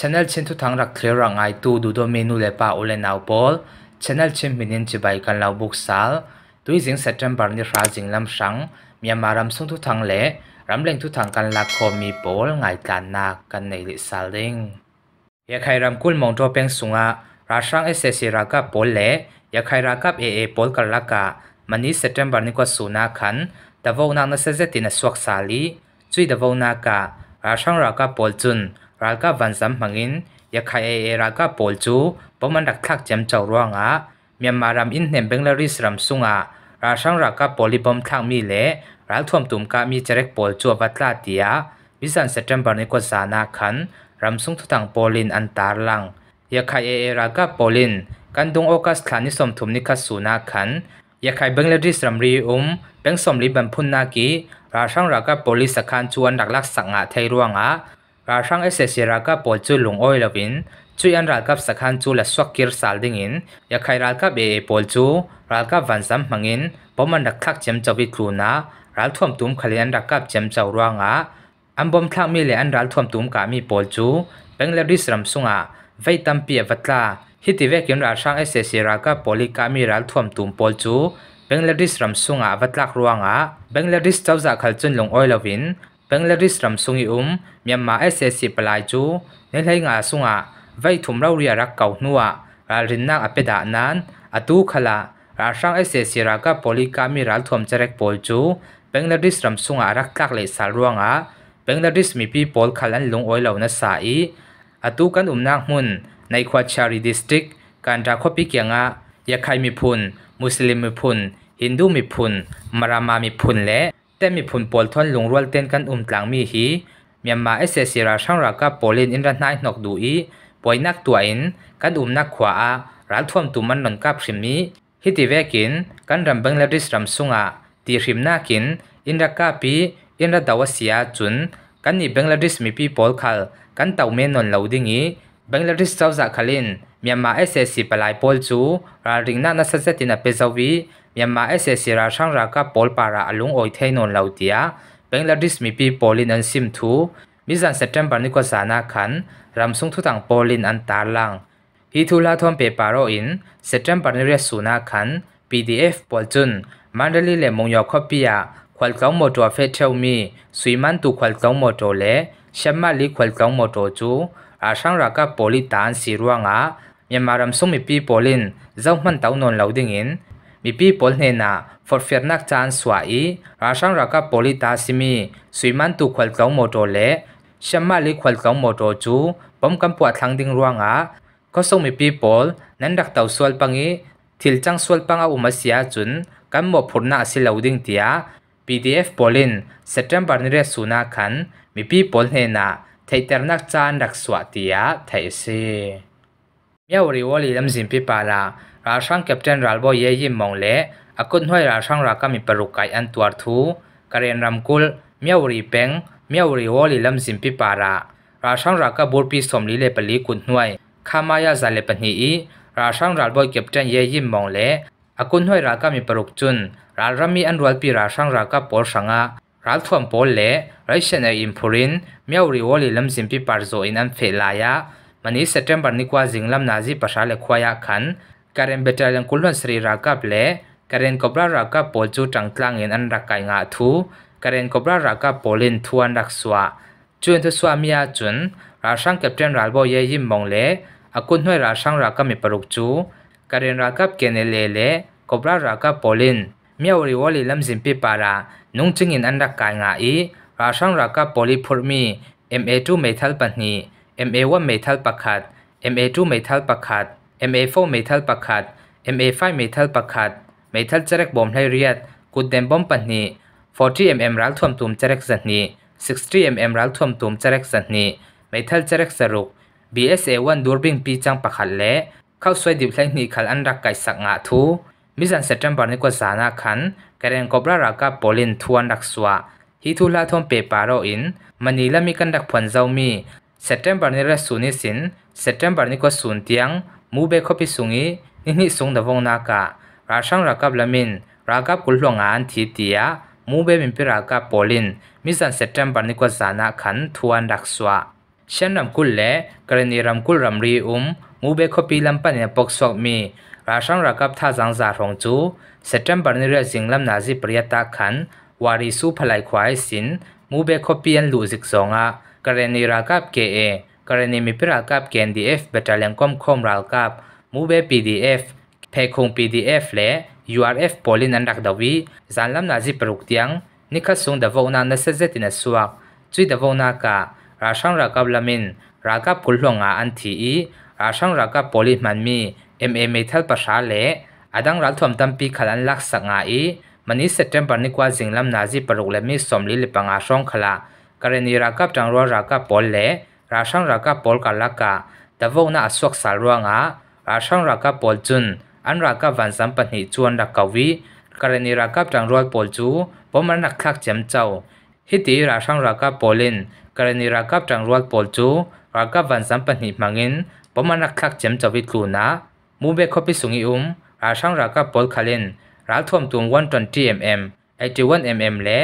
channel chen thu thang rak thler rang ai tu du do menu le pa ole naw pol channel chen minin chi bai kan law book sal tui jing september ni ra jing lam sang myanmar am sung thu thang le ram leng thu thang kan la kho mi pol ngai tan na kan nei li sal ding ya khai ram kul mong to peng sunga ra sang ssc ra ka pol le ya khai ra kap a a pol kar la ka mani september ni ko suna khan davona na se zetina swak sali chui davona ka ra sang ra ka pol chun รากาวันสัมหังอินยาคายเอเอรากาปอลจูปมันรักทักจำเจ้าร่วงอ่ะเมียมารามอินเนมเบงลาริสรัมสุงอ่ะราช่างรากาปอลิบอมทางมีเล่รักท่วมตุ่มกามีเจริกปอลจูวัตลาเตียวิสันเซตเมบอร์ในกวสานาคันรัมสุงทุตังปอลินอันตาลังยาคายเอเอรากาปอลินกันดงโอกาสฐานิสมทุมนิคัสสูนาคันยาคายเบงลาริสรัมรีอุมเบงสมลิบันพุนนากีราช่างรากาปอลิสคันชวนดักลักสังอาไทยร่วงอ่ะราช่งเอเซียรากับปอจูลงออยลวินจุยอันรัลกับสักขันจูและสวักกิร์สาลดิงิน อยากใครรัลกับเอปอลจูรัลกับวันซัมมังินปมันดักทักเจมจวิตรูนารัลท่วมตุ้มขลิยันรักกับเจมจาวรังะอันบอมทักมีเลอันรัลท่วมตุ้มกามีปอลจูเป็นเลริสรัมสุงอาไว้ตัมเปียวัตลาฮิติเวกินราช่งเอเซียรากับปอลิกามีรัลท่วมตุ้มปอลจูเบงนเลดิสรัมสุงอาวัตลักรวงอาเบงนเลดิสเจ้าจากขลจุนลงออยลวิน Bangladesh ram sungi um Myanmar SSC palai chu nelai nga sunga vai thum rau ria rak kau nuwa ra rinna apeda nan atu khala ra sang SSC ra ka polikami ral thom charek pol chu Bangladesh ram sunga rak tak le sal ruanga Bangladesh mi pi pol khalan lung oi lo na sa i atu kan um nak mun nai khwa chari district kan ra khopi kyanga yakhai mi phun muslim mi phun ฮินดูมีพุนมารามามีพุนและแต่มีผลปอลทอนลงรัวเต้นกันอุ้มตลังมีหีเมียมาเอสเซซิราช่างรักกับโปลินอินรันไนนกดูอีป่วยนักตัวอินกันอุ้มนักขวารัลท่วมตุมันนนกับชิมีฮิติเวกินกันรำบังเลดิสรำสุงะตีริมนากินอินรักกาปีอินรัดาวเสียจุนกันนี่บังเลริสมีปีปอลคัลกันเต่าเมนนนเลาดิงอีเบังเลริสเจ้าจักคลินเมียมาเอสเซซิปลายปอลจูราริงนานาเซตินาเปซาวีမြန်မာ SS ရာရှောင်းရာကပေါ်ပါရာအလုံးအိုထိုင်းနွန်လောက်တီယာဘင်္ဂလားဒေ့ရှ်မီပီပေါ်လင်န်စင်သူမီဇန်စက်တမ်ဘာနီကိုဆာနာခန်ရမ်ဆုံထူတန်ပေါ်လင်အန်တာလန်ဟီထူလာသွန်ပေပါရိုအင်စက်တမ်ဘာနီရဆူနာခန် PDF ပေါ်ဂျွန်းမန္တလေးလေမုံရောက်ခပီယာခွလ်ကောင်မော်တော်ဖက်ထောက်မီဆွေမန်တူခွလ်ကောင်မော်တော်လေရှမလီခွလ်ကောင်မော်တော်ကျူအာဆောင်ရာကပေါ်လီတန်စီရွာငါမြန်မာရမ်ဆုံမီပီပေါ်လင်ဇောက်မှန်တောင်းနွန်လောက်ဒင်းင် mi people ne na for fernak chan swa i rasang raka polita simi suiman tu khwal tlaw motor le shamma le khwal tlaw motor chu pom kam pwa thlang ding ruanga ko so mi people nan rak taw swal pangi thil chang swal panga umasia chun kam mo phurna asilauding tia PDF polin September ni re suna khan mi people ne na thaitarnak chan rak swa tia thaise မြဝရီဝေါ်လီလမ်းစဉ်ပြပါလားရာရှန်ကပတန်ရာလ်ဘောယေယိမောင်လေအကွတ်နှွိုင်ရာရှန်ရာကမီပရုကိုင်အန်တွာသူကရင်ရမ်ကူလ်မြော်ရီပင်မြော်ရီဝေါ်လီလမ်စင်ပိပါရာရာရှန်ရာကဘောပီစုံလီလေပလီကွတ်နှွိုင်ခမာယာဇာလေပနီဤရာရှန်ရာလ်ဘောကပတန်ယေယိမောင်လေအကွတ်နှွိုင်ရာကမီပရုကချွန်းရာလ်ရမီအန်ရလ်ပီရာရှန်ရာကပေါ်ရှငါရာလ်ထွမ်ပေါ်လေရိုက်ရှန်အင်ဖူရင်မြော်ရီဝေါ်လီလမ်စင်ပိပါဇိုအင်အန်ဖေလာယာမနီစက်တမ်ဘာနီကွာဇင်လမ်နာဇီပရှာလေခွာယာခန်การเป็นเตลังคุลวนสรีรากับเละการเป็นกบรารากับปอจูจังตังเงินอันรักไก่งาทูการเป็นกบรารากับโพลินทวนรักสวะจวนทศวามีอาจุนราชังเก็บเตรียมรับอยยิมมองเละอากุนห่วยราชังรากับมีปรุกจูการเป็นรากับเกเนเล่เล่กบรารากับโพลินมีอริวัลีลัมซิมปีปาระนุ่งจึงเงินอันรักไก่งาอีราชังรากับโพลิพูร์มีเอ็มเอูเมทัลปันนีอ็มเอวเมทัลปักขัดอ็มเอูเมทัลปะขัด m a 4เมทัลปักขัด m a 5เมทัลปักขัดเมทัลจะเรกบอมให้เรียด กุดเดมบอมปันนี้40 mm รัลทวมตุมจะเรกสันนี้60 mm รัลทวมตุมจะเรกสันนี้เมทัลจะเรกสรุป BSA 1ดูร์บิงปีจังปักขัดเละเข้าสวยดิบแท่งนี่ขลังรักไก่สักงาทูมิสันเซตัมบาร์นี้ก็สานาคันกระเด็นกบรารากับโปลินทวนรักสวะฮิทูลาทอมเปปารออินมันนี่ละมีกันดักผลเจ้ามีเซตัมบาร์นี้ระสูนิสินเซตัมบาร์นี้ก็สูนเตียงมูเบคพิสุงีนี่นีงดวงนากะราชังรากับละมินรากับกุลหลงอันทีตียมูเบมินิรากับโปลินมิสันเซตเตมบันนิกวสานาขันทวนรักสวะเช่นรำกุลเละกรณีรำกุลรำรีอุมมูเบคปิลำปันเนปกสวกมี ราชังรากับท่าจังจารองจูเซตเตมบันนิเรืสิงลำนาจิปริยตาขัน วารีสุพลายควายสิน มูเบคเปยันลูซิกสองะกรณีรากับเกเอกรณีมีพิรากับเกนดีเอฟบัตรเลียงก้มคมรักับมูเบปีดีเอฟเพคงปีดีเอฟและเอฟโพลินันรักดาวีจันลำนาจิปรุกเตียงนิคัสุงดาวนาเนสเซตินสวักจุดดาวนาการาชังรักับลามินรักับกุลหลงอาอันทีอีราชังรักับโพลิมันมีเอ็มเอเมทัลปาษชาเละอดังรัลทวมตัมปีขลันลักสังอาอีมันนี้เซตเทมปันร์นิกว่าจิงลำนาจิปรุกและมีสมลิลปังอาชองขลากรณีรากับจังรัวรากับโพลเละราช่งรักบอลกันละกาแต่ว่าน่าสวกสารวงอ่ะราช่งรักบอลจุนอันรักวันสัมปันหิจวนรักกวีกรณีรักจังรวยบอลจูปมันนักทักเจมเจ้าฮิตีราช่งรักบอลินกรณีรักจังรวยบอลจูรักวันสัมปันหิมังอินปมันนักทักเจมเจ้าวิตลูนะมูเบคอปิสุงิอุมราช่งรักบอลคาลินรัฐท่วมตัววันตันทีเอ็มเอ็มไอจีวันเอ็มเอ็มเล่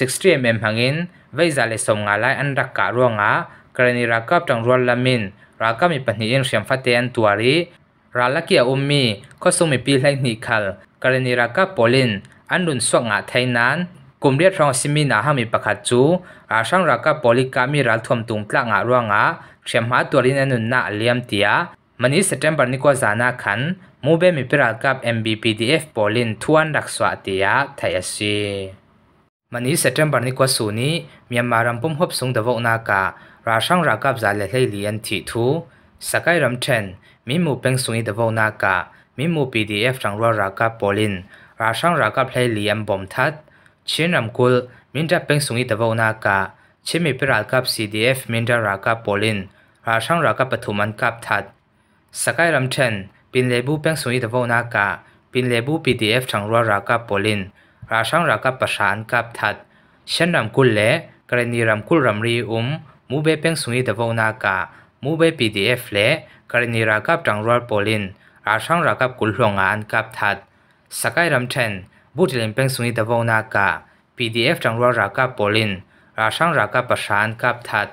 60mm hangin vei zale s ส m งอ a ไ a อันรักการ u a n g ะกรณีรักกับจังรวนลามินรักกับมีปัญหาเองเสียมฟัตเตนตัวรีรักักเกียอุมมีก็ส่งมีปีแรกนิคัลกรณีรักกับโปลินอันดุนสวงอาไทยนั้นกลุ่มเรียกร้องสิมีนาหามีประกาศจูอาช่างรักกับโปลิกามีรัฐทวมตุงกลางอาร่วงอาเสียมหาตัวรีนันนุนนาเลียมเตียมันนี้เซตมเบอร์นี้ก็จานาขันมูเบมีเปรักกับ MBPDF โปลินทวนรักสวัสดียาไทยสีมันนี้เซตเตมบันนี่กว่าสูนี้มีมารำมปุ่มหบสงดวอนาการาชังรากับจาเลเลเลียนที่ทูสกายรัมเชนมีมูเป็งสุนีดวอนากามีมูพีดีเอฟจังรัวรากับโปลินราชังรากับเลเลียนบอมทัดเชนรัมกุลมินจะเป็งสุนีดวอนากาเชมีเปรากับซีดีเอฟมินจะรากับโปลินราชังรากับปฐุมันกับทัดสกายรัมเชนปินเลบูเป็งสุนีดวอนากาปินเลบูพีดีเอฟจังรัวรากับโปลินราชังรากับประสานกับทัดเช่นรำคุลเละกรณีรำคุลรำรีอุมมูเบเป็งสุงีตดวอนากามูเบปีดีเอฟเละกรณีรากับจังรวดโปลินราชังรากับกุลหลงานกับทัดสกายรำเชนบุตรเลนเป็งสุงีตดวอนากาปีดีเอฟจังรวดรากับโปลินราชังรากับประสานกับทัด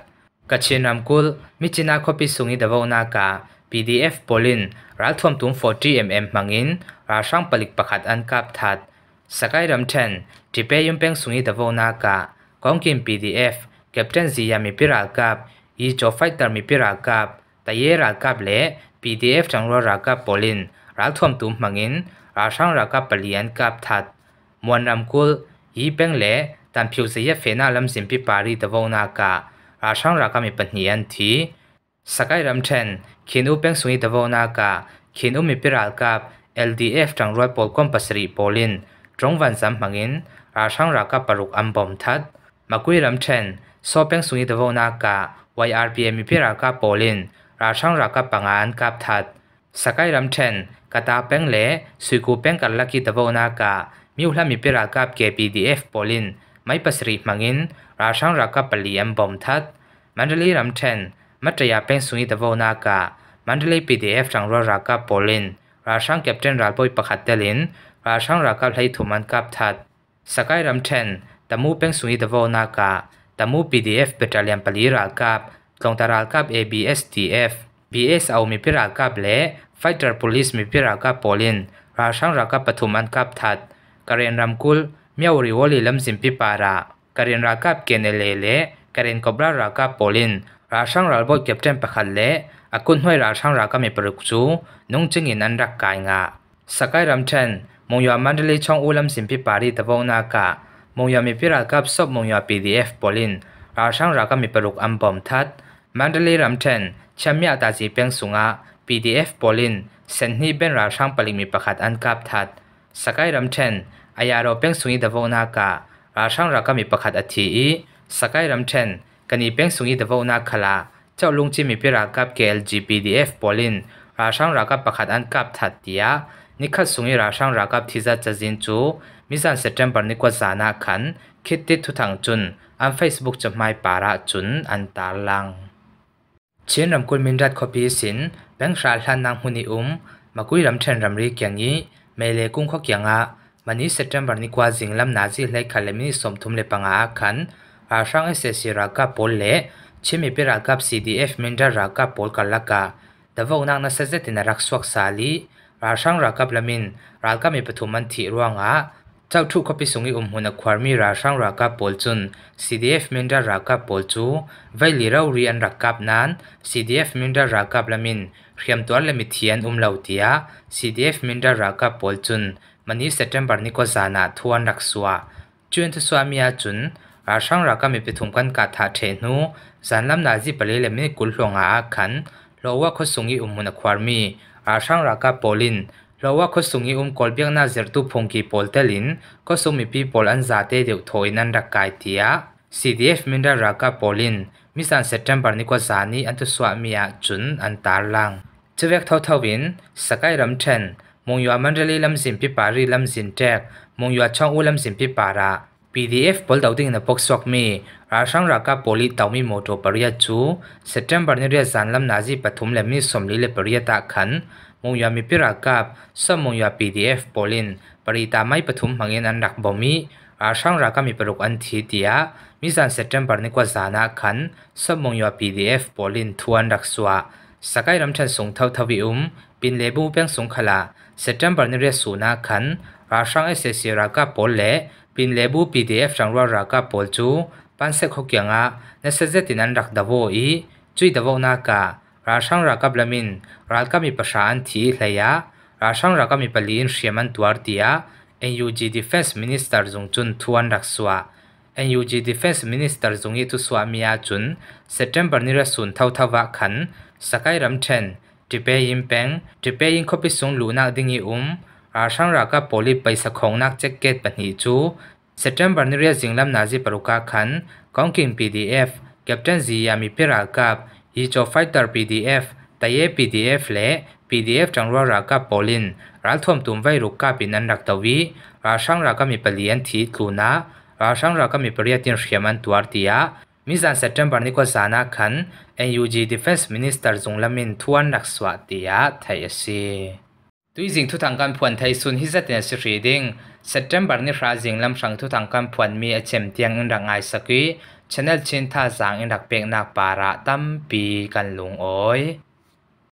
กัจเชนรำคุลมิจินาคบิสุงีตดวอนากา PDF Polin รัฐทวมตุ้ง 40mm มังอินราช่างปลิกประคัดอันกับทัดสกายรัมเทนทีเปยุ่มเพ่งสุงีตะววนากาคองกิมพีดีเอฟแคปเทนซียามิพิรากับยีจอฟไฟเตอร์มิพิรากับ แต่เยรักกับเละพีดีเอฟจังรัวรักกับโอลินรักทอมตุมมังิน ราช่างรักกับเปลี่ยนกับทัด มวนรัมกุลยีเพ่งเละตันพิวเซียเฟน่าลัมซิมพิปารีตะววนาการาช่างรักกับมิปัญญันทีสกายรัมเทนคินอุเพ่งสุงีตะววนากาคินอุมิพิรากับเอลดีเอฟจังรัวยอลคอมปัสรีโอลิน trong van sam mangin ra sang ra ka paruk ambom that makui lam chen so peng sungi devo na ka yrpm pi ra ka polin ra sang ra ka pangan kap that sakai lam chen kata peng le suiku peng kar laki devo na ka mi hla mi pi ra ka kpdf polin mai pasri mangin ra sang ra ka pali ambom that mandali lam chen matraya peng sungi devo na ka mandali pdf chang ra ra ka polin ra sang captain ra boy pakhat telin ราช่างรักกับไหลถุมันกับทัดสกายรำเชนตะมูเป็งสุนิตวอนากาตะมู PDF เปตรเลียมปลีรักกับกองตารักับ a b s อ f BS เอามีพิรักกับเละไฟเตอร์ police มีพิรักกับโปลินราช่างรักกับปฐุมันกับทัดกเรียนรำกุลเมียวริวอลีลำสิมพิปารากเรียนรักกับเกเนเลเล่กเรียนกบรารักกับโปลินราช่างรักบอเก็บเ็มปะขันเละอากุนห้วยราช่างรักกับมีปรุกซูนุ่งจึงอินันรักกายงาสกายรำเชนမုံရွာမန္တလေးချောင်းအိုလမ်စင်ပြပါရီတဘုံနာကမုံရွာမီပြရာကပ်ဆော့မုံရွာ PDF ပေါ်လင်ရာဆောင်ရာကမီပလုတ်အမ်ဘမ်သတ်မန္တလေးရမ်ထန်ချမ်မြတာစီပင်းဆုငါ PDF ပေါ်လင်စန်နီဘန်ရာဆောင်ပလိမီပခတ်အန်ကပ်သတ်စကိုင်ရမ်ထန်အယာရောပင်းဆုငီတဘုံနာကရာဆောင်ရာကမီပခတ်အတီအီစကိုင်ရမ်ထန်ကနီပင်းဆုငီတဘုံနာခလာเจ้าลุงจิมีพิรากกับ KLGPDF ปอลินราช่างรากับประคัดอันกับทัดเตียนิคัดสุงิราช่างรากับที่จะจะจินจูมิสันเซตเทมบอร์นิกว่าจานาขัน คิดติดทุทังจุน อันเฟซบุ๊กจะไม่ปาระจุนอันตาลังเชียนรำกุลมินรัดคอพีสิน แบงค์ชาลันนางฮุนิอุม มากุยรำเชนรำรีเกียงยี้เมเลกุ้งข้อเกียงอะมันนี้เซตเทมบอร์นิกว่าจิงลำนาจิเลขันเลมิสมทุมเลปังอาขัน ราช่างเอเซซิรากับโปลเลเชมิเปรากับซีดีเอฟมินดารากับโปลกันละกาดาอุนางนัสเซตินรักสวกซาลีราช่างรากับลามินรากบมีปฐุมันที่ร่วงอาเจ้าทุกขพปสุงอุมหุนควารมีราช่างรากับปอลจุน CDF มินดารากับปอลจูไวลีเราเรียนรากับนั้น CDF มินดารากับลามินเขียมตัวลมิเทียนอุมเหล่าเตีย CDF มินดารากับปอลจุนมันนี้เซตเทมบาร์นิโกซานาทวนรักสวจวนทศวามีอาจุนราช่างรากับมีปฐุมกันกาถาเทนูสานลำนาจิปเลเลมิกุลหลงอาคันโลว่าคสุงอุมหุนควารมีอาช่างรักาโอลินเราว่าคสุงีอุ้มกอลเบียงนาเจรตุพงกีโอลเตลินก็สุมีพีโอลอันซาเตเดียวถอยนันรักกายเตีย CDF มินดารักาโอลินมิสันเซตเทมบาร์นิกวาซานีอันตุสวามียจุนอันตาลังเจเวกเท่าเทวินสกายรัมเทนมงยัวมันเรลีลำสินพิปารีลำสินแจกมงยัวช่องอูลำสินพิปาระ PDF บอลดาวดิ้งนับพกสวกมีราชังรักาโพลิตามีโมโตปริยจูเซตเทมเบอร์นีเรียสันลำนาจีปฐุมเลมิสมลิเลปริยตะขันมุยามีพิรากับสมุยาพีดีเอฟโพลินปริตาไม่ปฐุมหังเงินอันรักบ่มีราชังรักามีปรุกอันทีเดียมิสันเซตเทมเบอร์นี่กว่าสานาขันสมุยาพีดีเอฟโพลินทวนรักสวาสกายรำชันสงเท่าทวีอุมปินเลบูเปียงสงขลาเซตเทมเบอร์นีเรียสูนาขันราชังเอเซซีรักาโพลเลปินเลบูพีดีเอฟชังรักาโพลจูปันเซคกี้งะเนสเซตินันรักดาวอีจุยดาวนาการาชังรักกับเลมินรักามีประชาอันทีเลยะราชังรักกับมีปลีนเชียมันตัวตียเอ็นยูจีดีเฟนส์มินิสเตอร์จงจุนทวนรักสวะเอ็นยูจีดีเฟนส์มินิสเตอร์จงยิุ่สวามียาจุนเซตเทมเบอร์นีิรศุนเทาวท่าวะขันสกายรัมเชนจีเปย์ินเปงจีเปย์ินคบิสุงลูนักดิ้งอุมราชังรักกับโปลิปไปสะองนักเจ็กเก็ตปนิจูสตรัมบันเรียสิงลำนาจีปรุกาคันกองกิมพีดีเอฟกัปตันซียามิพิรากับฮิโจไฟเตอร์พีดีเอฟแต่เย่พีดีเอฟและพีดีเอฟจังรัวรากับโปลินรัฐทอมตุมไวรุกกาปินันรักตวีราช่างรากามิปลี่ยนทีตูนาราช่างรากามิปลี่ยนทีนเขมันตัวร์ติยามิซันเซตเทมบาร์นิโกซานาคันเอ็นยูจีดิฟเฟนส์มินิสเตอร์จงลามินทวนนักสวัสดียาไทยซีตวยจิงทุทางการพวนไทยซุนฮิจัดเนสรีดิงเซตเมบาร์นิราจิงลำสังทุทางการพวนมีอเชมเตียงอินรังไอสกีชแนลชินท่าสางอินรักเป็กนักปาระตั้มปีกันลุงโอย